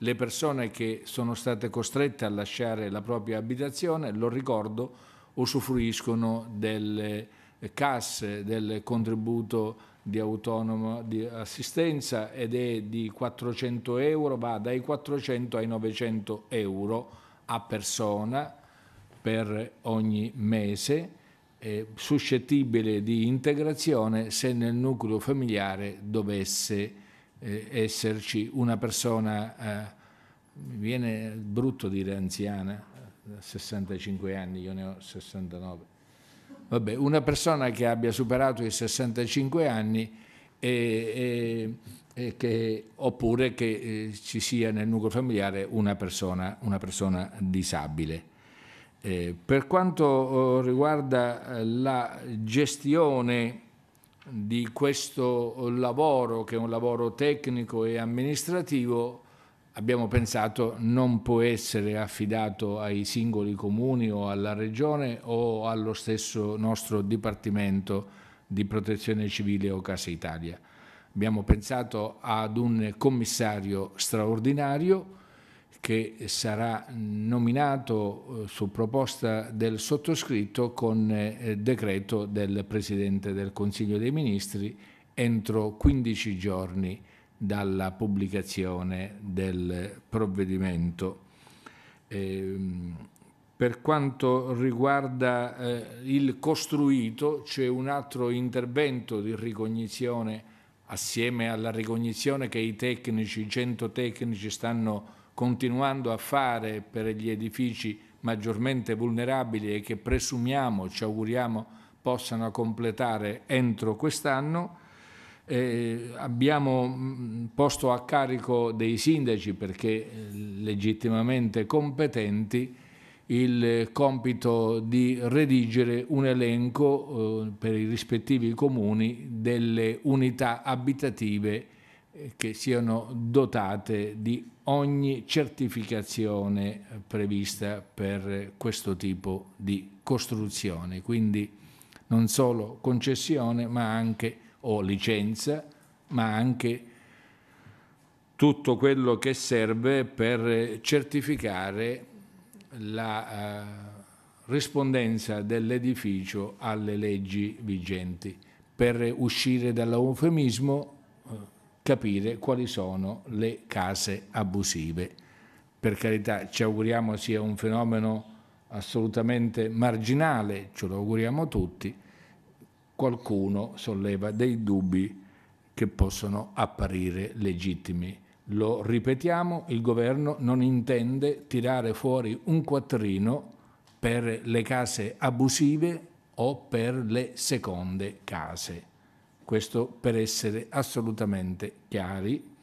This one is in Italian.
le persone che sono state costrette a lasciare la propria abitazione, lo ricordo, usufruiscono delle casse del contributo di autonomo di assistenza ed è di 400 euro, va dai 400 ai 900 euro a persona per ogni mese, suscettibile di integrazione se nel nucleo familiare dovesse eh, esserci una persona, eh, mi viene brutto dire anziana, 65 eh, anni, io ne ho 69, vabbè, una persona che abbia superato i 65 anni e, e, e che, oppure che eh, ci sia nel nucleo familiare una persona, una persona disabile. Eh, per quanto oh, riguarda eh, la gestione di questo lavoro, che è un lavoro tecnico e amministrativo, abbiamo pensato non può essere affidato ai singoli comuni o alla regione o allo stesso nostro Dipartimento di Protezione Civile o Casa Italia. Abbiamo pensato ad un commissario straordinario che sarà nominato eh, su proposta del sottoscritto con eh, decreto del Presidente del Consiglio dei Ministri entro 15 giorni dalla pubblicazione del provvedimento. Ehm, per quanto riguarda eh, il costruito, c'è un altro intervento di ricognizione assieme alla ricognizione che i tecnici, i 100 tecnici stanno continuando a fare per gli edifici maggiormente vulnerabili e che presumiamo, ci auguriamo, possano completare entro quest'anno. Eh, abbiamo mm, posto a carico dei sindaci, perché eh, legittimamente competenti, il compito di redigere un elenco eh, per i rispettivi comuni delle unità abitative eh, che siano dotate di ogni certificazione prevista per questo tipo di costruzione, quindi non solo concessione ma anche o licenza, ma anche tutto quello che serve per certificare la eh, rispondenza dell'edificio alle leggi vigenti. Per uscire dall'eufemismo, eh, capire quali sono le case abusive. Per carità, ci auguriamo sia un fenomeno assolutamente marginale, ce lo auguriamo tutti, qualcuno solleva dei dubbi che possono apparire legittimi. Lo ripetiamo, il governo non intende tirare fuori un quattrino per le case abusive o per le seconde case questo per essere assolutamente chiari